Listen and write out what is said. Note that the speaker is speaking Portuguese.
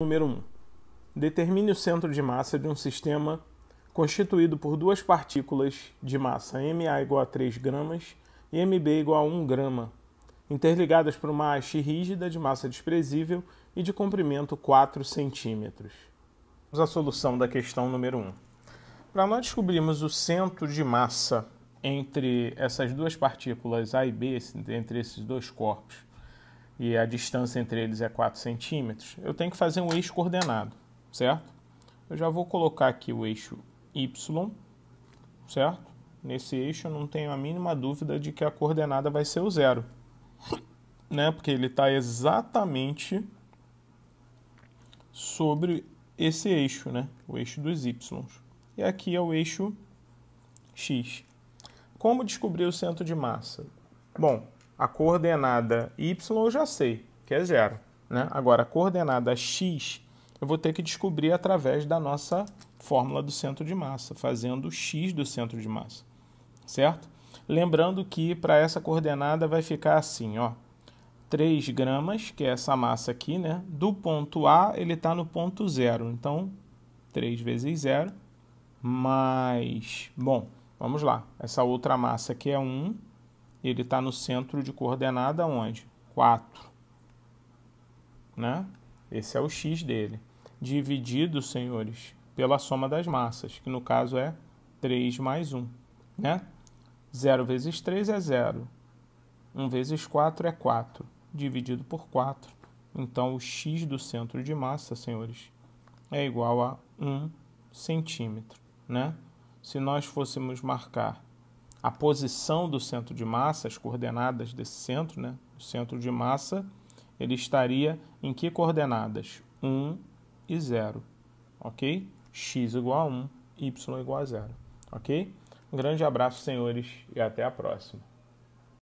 Número 1. Determine o centro de massa de um sistema constituído por duas partículas de massa MA igual a 3 gramas e MB igual a 1 grama, interligadas por uma haste rígida de massa desprezível e de comprimento 4 centímetros. Vamos à solução da questão número 1. Para nós descobrirmos o centro de massa entre essas duas partículas A e B, entre esses dois corpos, e a distância entre eles é 4 centímetros, eu tenho que fazer um eixo coordenado, certo? Eu já vou colocar aqui o eixo Y, certo? Nesse eixo eu não tenho a mínima dúvida de que a coordenada vai ser o zero, né? Porque ele está exatamente sobre esse eixo, né? O eixo dos Y. E aqui é o eixo X. Como descobrir o centro de massa? Bom, a coordenada y eu já sei, que é zero. Né? Agora, a coordenada x eu vou ter que descobrir através da nossa fórmula do centro de massa, fazendo x do centro de massa, certo? Lembrando que para essa coordenada vai ficar assim, ó, 3 gramas, que é essa massa aqui, né? Do ponto A, ele está no ponto zero, então 3 vezes zero, mais, bom, vamos lá, essa outra massa aqui é 1, ele está no centro de coordenada onde? 4. Né? Esse é o x dele. Dividido, senhores, pela soma das massas, que no caso é 3 mais 1. Né? 0 vezes 3 é 0. 1 vezes 4 é 4. Dividido por 4. Então, o x do centro de massa, senhores, é igual a 1 centímetro. Né? Se nós fôssemos marcar a posição do centro de massa, as coordenadas desse centro, né? o centro de massa, ele estaria em que coordenadas? 1 e 0, ok? x igual a 1, y igual a 0, ok? Um grande abraço, senhores, e até a próxima.